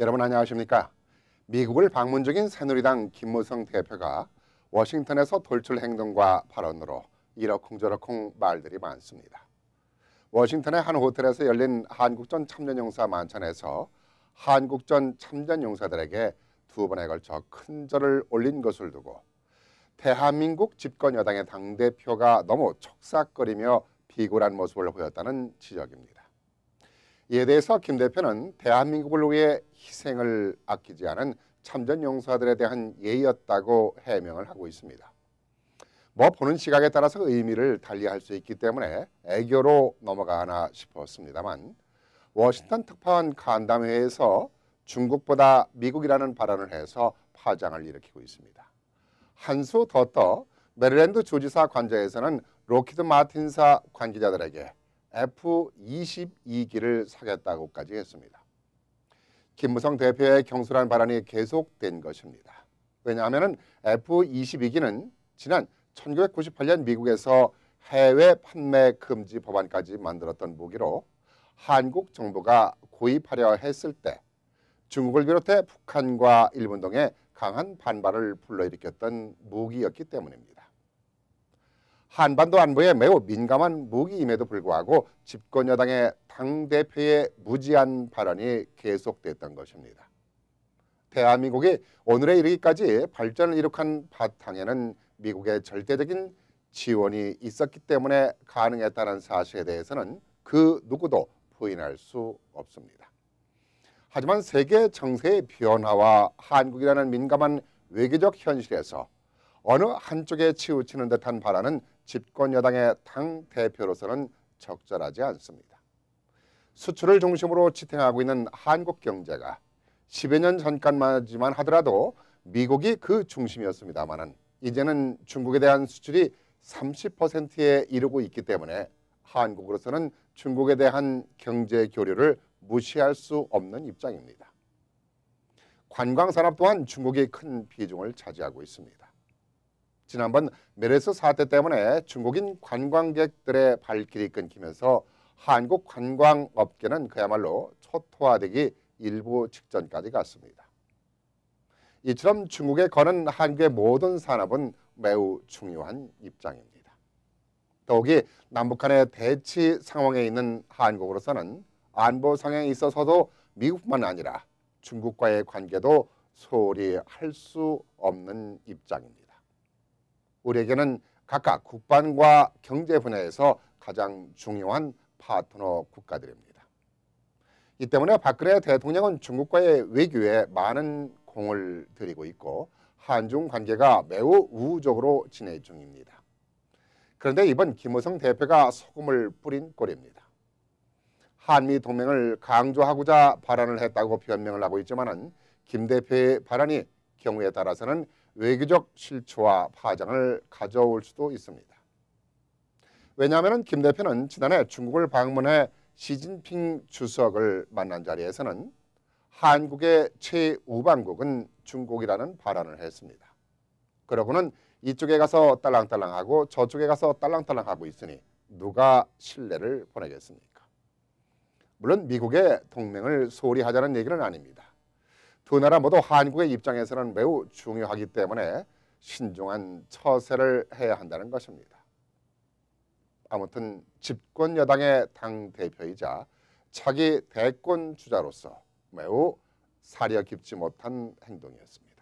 여러분 안녕하십니까? 미국을 방문 중인 새누리당 김무성 대표가 워싱턴에서 돌출 행동과 발언으로 이러쿵저러쿵 말들이 많습니다. 워싱턴의 한 호텔에서 열린 한국전 참전용사 만찬에서 한국전 참전용사들에게 두 번에 걸쳐 큰 절을 올린 것을 두고 대한민국 집권 여당의 당대표가 너무 촉삭거리며 비굴한 모습을 보였다는 지적입니다. 이에 대해서 김 대표는 대한민국을 위해 희생을 아끼지 않은 참전 용사들에 대한 예의였다고 해명을 하고 있습니다. 뭐 보는 시각에 따라서 의미를 달리할 수 있기 때문에 애교로 넘어가나 싶었습니다만 워싱턴 특파원 간담회에서 중국보다 미국이라는 발언을 해서 파장을 일으키고 있습니다. 한수더떠 메릴랜드 주지사 관저에서는 로키드 마틴사 관계자들에게 F-22기를 사겠다고까지 했습니다. 김무성 대표의 경솔한 발언이 계속된 것입니다. 왜냐하면 F-22기는 지난 1998년 미국에서 해외 판매 금지 법안까지 만들었던 무기로 한국 정부가 구입하려 했을 때 중국을 비롯해 북한과 일본 등의 강한 반발을 불러일으켰던 무기였기 때문입니다. 한반도 안보에 매우 민감한 무기임에도 불구하고 집권 여당의 당대표의 무지한 발언이 계속됐던 것입니다. 대한민국이 오늘에 이르기까지 발전을 이룩한 바탕에는 미국의 절대적인 지원이 있었기 때문에 가능했다는 사실에 대해서는 그 누구도 부인할 수 없습니다. 하지만 세계 정세의 변화와 한국이라는 민감한 외교적 현실에서 어느 한쪽에 치우치는 듯한 발언은 집권 여당의 당 대표로서는 적절하지 않습니다. 수출을 중심으로 지탱하고 있는 한국 경제가 10여 년 전까지만 하더라도 미국이 그 중심이었습니다만은 이제는 중국에 대한 수출이 30%에 이르고 있기 때문에 한국으로서는 중국에 대한 경제 교류를 무시할 수 없는 입장입니다. 관광산업 또한 중국이 큰 비중을 차지하고 있습니다. 지난번 메르스 사태 때문에 중국인 관광객들의 발길이 끊기면서 한국 관광업계는 그야말로 초토화되기 일부 직전까지 갔습니다. 이처럼 중국에 거는 한국의 모든 산업은 매우 중요한 입장입니다. 더욱이 남북한의 대치 상황에 있는 한국으로서는 안보 상에 있어서도 미국뿐만 아니라 중국과의 관계도 소홀히 할 수 없는 입장입니다. 우리에게는 각각 국방과 경제 분야에서 가장 중요한 파트너 국가들입니다. 이 때문에 박근혜 대통령은 중국과의 외교에 많은 공을 들이고 있고 한중 관계가 매우 우호적으로 진행 중입니다. 그런데 이번 김우성 대표가 소금을 뿌린 꼴입니다. 한미 동맹을 강조하고자 발언을 했다고 변명을 하고 있지만 김 대표의 발언이 경우에 따라서는 외교적 실추와 파장을 가져올 수도 있습니다. 왜냐하면 김 대표는 지난해 중국을 방문해 시진핑 주석을 만난 자리에서는 한국의 최우방국은 중국이라는 발언을 했습니다. 그러고는 이쪽에 가서 딸랑딸랑하고 저쪽에 가서 딸랑딸랑하고 있으니 누가 신뢰를 보내겠습니까? 물론 미국의 동맹을 소홀히 하자는 얘기는 아닙니다. 두 나라 모두 한국의 입장에서는 매우 중요하기 때문에 신중한 처세를 해야 한다는 것입니다. 아무튼 집권 여당의 당 대표이자 차기 대권 주자로서 매우 사려 깊지 못한 행동이었습니다.